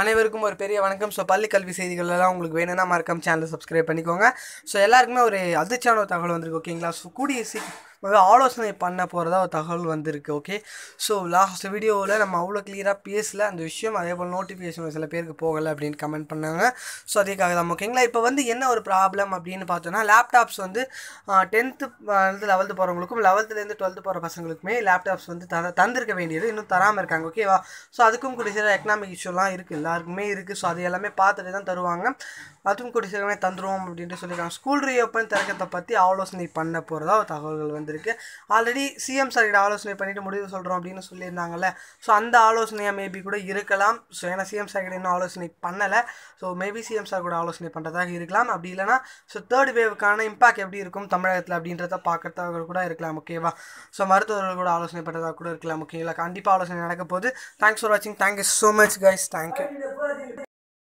அனைவருக்கும் ஒரு பெரிய வணக்கம் ஸோ பள்ளி கல்வி செய்திகளெல்லாம் உங்களுக்கு வேணும்னா மறக்காம சேனலை சப்ஸ்கிரைப் பண்ணிக்கோங்க ஸோ எல்லாருக்குமே ஒரு அதிர்ச்சியான ஒரு தகவல் வந்திருக்கு ஓகேங்களா ஸோ கூடிய சீக்கிரம் ஆலோசனை பண்ண போகிறதா ஒரு தகவல் வந்திருக்கு ஓகே ஸோ லாஸ்ட் வீடியோவில் நம்ம அவ்வளோ கிளியராக பேசல அந்த விஷயம் அதே போல் நோட்டிஃபிகேஷன் சில பேருக்கு போகலை அப்படின்னு கமெண்ட் பண்ணாங்க ஸோ அதுக்காக தான் ஓகேங்களா இப்போ வந்து என்ன ஒரு ப்ராப்ளம் அப்படின்னு பார்த்தோன்னா லேப்டாப்ஸ் வந்து டென்த்து வந்து லெவல்த்து போகிறவங்களுக்கும் லெவல்த்துலேருந்து டுவெல்த்து போகிற பசங்களுக்குமே லேப்டாப்ஸ் வந்து த தந்திருக்க வேண்டியது இன்னும் தராமல் இருக்காங்க ஓகேவா ஸோ அதுக்கும் கூட சில எக்கனாமிக் இஷ்யூலாம் இருக்குது எல்லாருக்குமே இருக்குது ஸோ அது எல்லாமே பார்த்துட்டு தான் தருவாங்க அதுவும் கூட சிலமே தந்துடுவோம் அப்படின்ட்டு சொல்லியிருக்காங்க ஸ்கூல் ரீ ஓப்பன் திறக்கத்தை பற்றி ஆலோசனை பண்ண போகிறதா தகவல்கள் வந்து வந்திருக்கு ஆல்ரெடி சிஎம் சார் கிட்ட ஆலோசனை பண்ணிட்டு முடிவு சொல்கிறோம் அப்படின்னு சொல்லியிருந்தாங்கல்ல ஸோ அந்த ஆலோசனையாக மேபி கூட இருக்கலாம் ஸோ ஏன்னா சிஎம் சார் கிட்ட இன்னும் ஆலோசனை பண்ணலை ஸோ மேபி சிஎம் சார் கூட ஆலோசனை பண்ணுறதாக இருக்கலாம் அப்படி இல்லைனா ஸோ தேர்ட் வேவுக்கான இம்பாக்ட் எப்படி இருக்கும் தமிழகத்தில் அப்படின்றத பார்க்குறதாக கூட இருக்கலாம் ஓகேவா ஸோ மருத்துவர்கள் கூட ஆலோசனை பண்ணுறதாக கூட இருக்கலாம் ஓகேங்களா கண்டிப்பாக ஆலோசனை நடக்க போகுது தேங்க்ஸ் ஃபார் வாட்சிங் thank you so much guys thank you